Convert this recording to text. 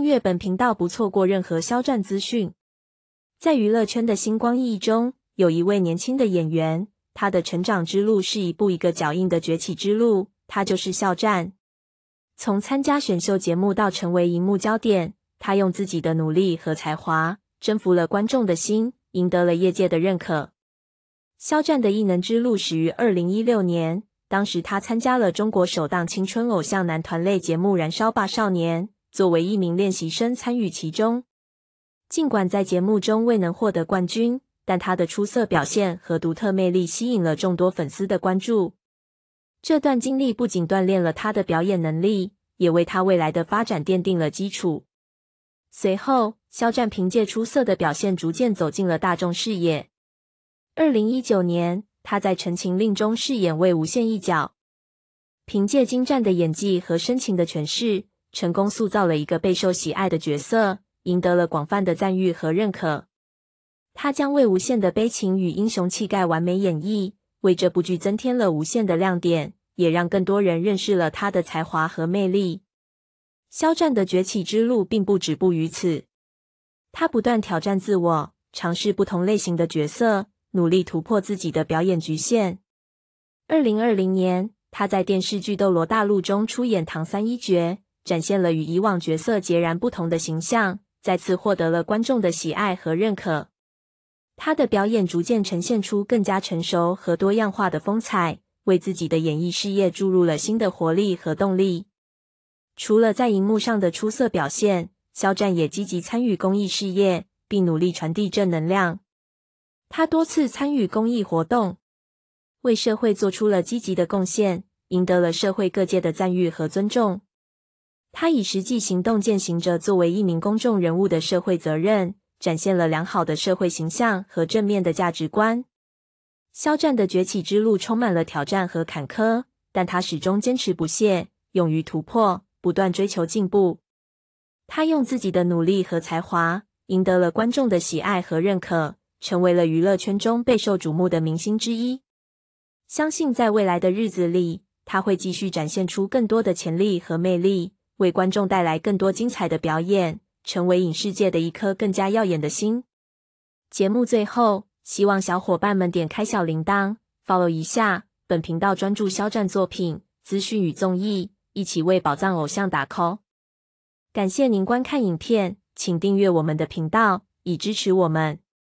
订阅本频道，不错过任何肖战资讯。在娱乐圈的星光熠熠中，有一位年轻的演员，他的成长之路是一步一个脚印的崛起之路，他就是肖战。从参加选秀节目到成为荧幕焦点，他用自己的努力和才华征服了观众的心，赢得了业界的认可。肖战的异能之路始于二零一六年，当时他参加了中国首档青春偶像男团类节目《燃烧吧少年》。作为一名练习生参与其中，尽管在节目中未能获得冠军，但他的出色表现和独特魅力吸引了众多粉丝的关注。这段经历不仅锻炼了他的表演能力，也为他未来的发展奠定了基础。随后，肖战凭借出色的表现逐渐走进了大众视野。二零一九年，他在《陈情令》中饰演魏无羡一角，凭借精湛的演技和深情的诠释。成功塑造了一个备受喜爱的角色，赢得了广泛的赞誉和认可。他将魏无羡的悲情与英雄气概完美演绎，为这部剧增添了无限的亮点，也让更多人认识了他的才华和魅力。肖战的崛起之路并不止步于此，他不断挑战自我，尝试不同类型的角色，努力突破自己的表演局限。二零二零年，他在电视剧《斗罗大陆》中出演唐三一角。展现了与以往角色截然不同的形象，再次获得了观众的喜爱和认可。他的表演逐渐呈现出更加成熟和多样化的风采，为自己的演艺事业注入了新的活力和动力。除了在荧幕上的出色表现，肖战也积极参与公益事业，并努力传递正能量。他多次参与公益活动，为社会做出了积极的贡献，赢得了社会各界的赞誉和尊重。他以实际行动践行着作为一名公众人物的社会责任，展现了良好的社会形象和正面的价值观。肖战的崛起之路充满了挑战和坎坷，但他始终坚持不懈，勇于突破，不断追求进步。他用自己的努力和才华赢得了观众的喜爱和认可，成为了娱乐圈中备受瞩目的明星之一。相信在未来的日子里，他会继续展现出更多的潜力和魅力。为观众带来更多精彩的表演，成为影视界的一颗更加耀眼的星。节目最后，希望小伙伴们点开小铃铛，follow 一下本频道，专注肖战作品资讯与综艺，一起为宝藏偶像打 call。感谢您观看影片，请订阅我们的频道，以支持我们。